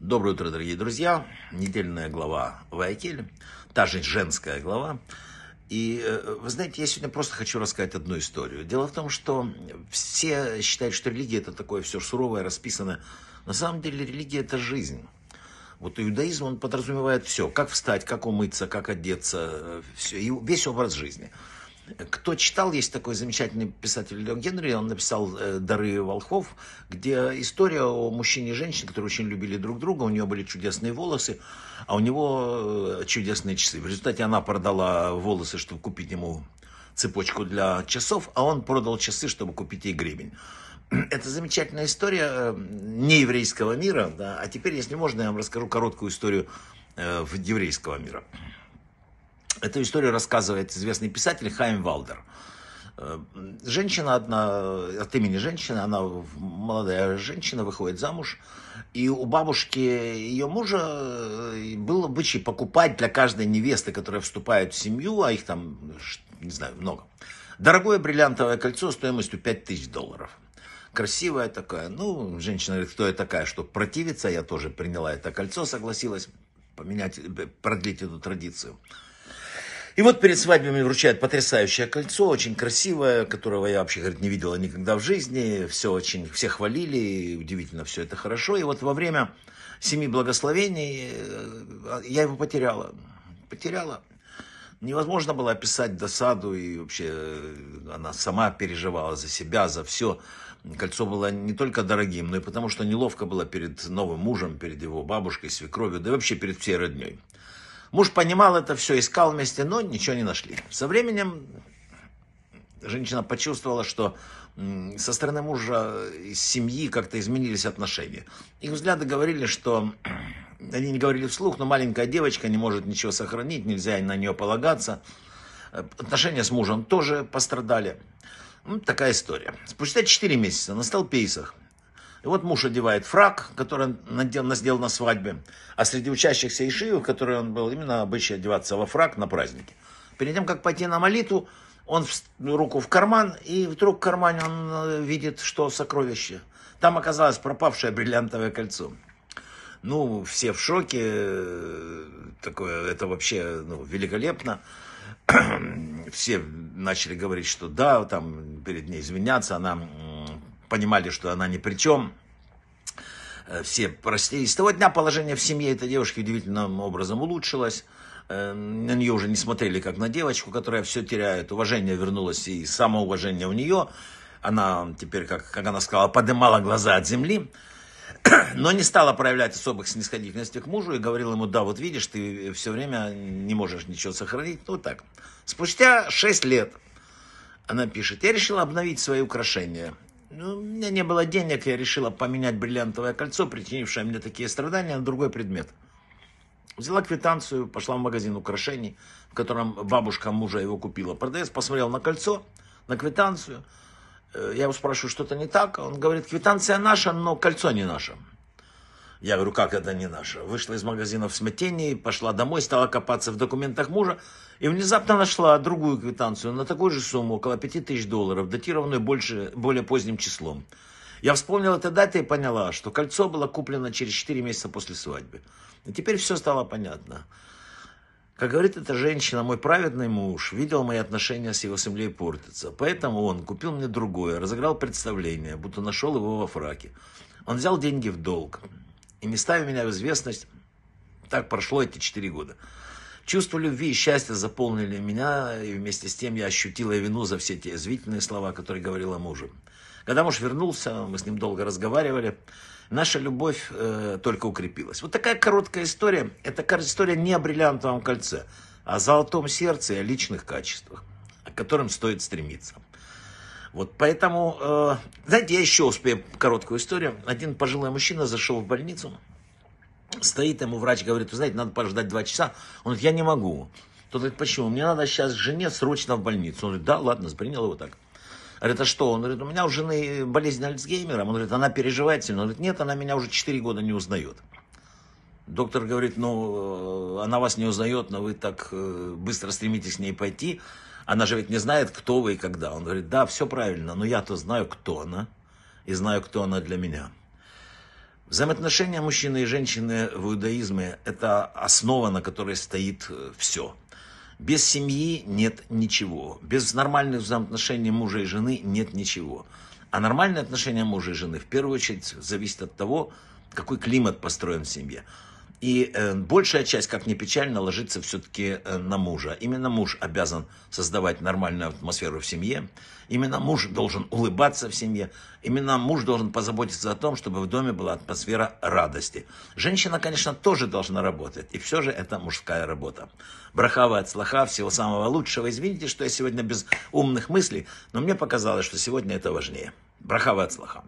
Доброе утро, дорогие друзья. Недельная глава Вайкель, та же женская глава. И э, вы знаете, я сегодня просто хочу рассказать одну историю. Дело в том, что все считают, что религия это такое все суровое, расписанное. На самом деле религия это жизнь. Вот иудаизм, он подразумевает все. Как встать, как умыться, как одеться, э, все, и весь образ жизни. Кто читал, есть такой замечательный писатель Леон Генри, он написал э, «Дары волхов», где история о мужчине и женщине, которые очень любили друг друга, у нее были чудесные волосы, а у него э, чудесные часы. В результате она продала волосы, чтобы купить ему цепочку для часов, а он продал часы, чтобы купить ей гребень. Это замечательная история э, нееврейского мира, да, а теперь, если можно, я вам расскажу короткую историю в еврейского мира. Эту историю рассказывает известный писатель Хайм Валдер. Э, женщина одна, от имени женщины, она молодая женщина, выходит замуж. И у бабушки ее мужа э, был обычай покупать для каждой невесты, которая вступает в семью, а их там, не знаю, много. Дорогое бриллиантовое кольцо стоимостью 5000 долларов. Красивая такая. Ну, женщина говорит, кто я такая, что противится. Я тоже приняла это кольцо, согласилась поменять, э, продлить эту традицию. И вот перед свадьбой мне вручают потрясающее кольцо, очень красивое, которого я вообще, говорит, не видела никогда в жизни. Все очень, все хвалили, удивительно все это хорошо. И вот во время семи благословений э, я его потеряла. Потеряла. Невозможно было описать досаду, и вообще э, она сама переживала за себя, за все. Кольцо было не только дорогим, но и потому, что неловко было перед новым мужем, перед его бабушкой, свекровью, да и вообще перед всей родней. Муж понимал это все, искал вместе, но ничего не нашли. Со временем женщина почувствовала, что со стороны мужа и семьи как-то изменились отношения. Их взгляды говорили, что они не говорили вслух, но маленькая девочка не может ничего сохранить, нельзя на нее полагаться. Э, отношения с мужем тоже пострадали. Ну, такая история. Спустя 4 месяца настал Пейсах. И вот муж одевает фраг, который он надел, на свадьбе. А среди учащихся Ишиев, который он был, именно обычай одеваться во фраг на празднике. Перед тем, как пойти на молитву, он в, руку в карман, и вдруг в кармане он э, видит, что сокровище. Там оказалось пропавшее бриллиантовое кольцо. Ну, все в шоке. Э, такое, это вообще ну, великолепно. все начали говорить, что да, там перед ней извиняться, она понимали, что она ни при чем, э, все простили. С того дня положение в семье этой девушки удивительным образом улучшилось. Э, на нее уже не смотрели, как на девочку, которая все теряет. Уважение вернулось и самоуважение у нее. Она теперь, как, как она сказала, поднимала глаза от земли но не стала проявлять особых снисходительностей к мужу и говорила ему, да, вот видишь, ты все время не можешь ничего сохранить. Ну так. Спустя 6 лет она пишет, я решила обновить свои украшения. Ну, у меня не было денег, я решила поменять бриллиантовое кольцо, причинившее мне такие страдания, на другой предмет. Взяла квитанцию, пошла в магазин украшений, в котором бабушка мужа его купила. Продавец посмотрел на кольцо, на квитанцию. Э, я его спрашиваю, что-то не так. Он говорит, квитанция наша, но кольцо не наше. Я говорю, как это не наша? Вышла из магазина в смятении, пошла домой, стала копаться в документах мужа и внезапно нашла другую квитанцию на такую же сумму, около 5000 долларов, датированную больше, более поздним числом. Я вспомнила эти даты и поняла, что кольцо было куплено через 4 месяца после свадьбы. И теперь все стало понятно. Как говорит эта женщина, мой праведный муж видел мои отношения с его семьей портиться. Поэтому он купил мне другое, разыграл представление, будто нашел его во фраке. Он взял деньги в долг и не ставя меня в известность, так прошло эти четыре года. Чувство любви и счастья заполнили меня, и вместе с тем я ощутила вину за все те извительные слова, которые говорила мужу. Когда муж вернулся, мы с ним долго разговаривали, наша любовь э, только укрепилась. Вот такая короткая история. Это история не о бриллиантовом кольце, а о золотом сердце и о личных качествах, к которым стоит стремиться. Вот поэтому, э, знаете, я еще успею короткую историю. Один пожилой мужчина зашел в больницу, стоит ему врач, говорит, вы знаете, надо подождать два часа. Он говорит, я не могу. Тот говорит, почему? Мне надо сейчас к жене срочно в больницу. Он говорит, да, ладно, принял его так. Говорит, а что? Он говорит, у меня у жены болезнь Альцгеймера. Он говорит, она переживает сильно. Он говорит, нет, она меня уже 4 года не узнает. Доктор говорит, ну, э, она вас не узнает, но вы так э, быстро стремитесь к ней пойти. Она же ведь не знает, кто вы и когда. Он говорит, да, все правильно, но я-то знаю, кто она, и знаю, кто она для меня. Взаимоотношения мужчины и женщины в иудаизме – это основа, на которой стоит э, все. Без семьи нет ничего. Без нормальных взаимоотношений мужа и жены нет ничего. А нормальные отношения мужа и жены в первую очередь зависят от того, какой климат построен в семье. И э, большая часть, как ни печально, ложится все-таки э, на мужа. Именно муж обязан создавать нормальную атмосферу в семье. Именно муж должен улыбаться в семье. Именно муж должен позаботиться о том, чтобы в доме была атмосфера радости. Женщина, конечно, тоже должна работать. И все же это мужская работа. Брахава от слаха, всего самого лучшего. Извините, что я сегодня без умных мыслей, но мне показалось, что сегодня это важнее. Брахава от слаха.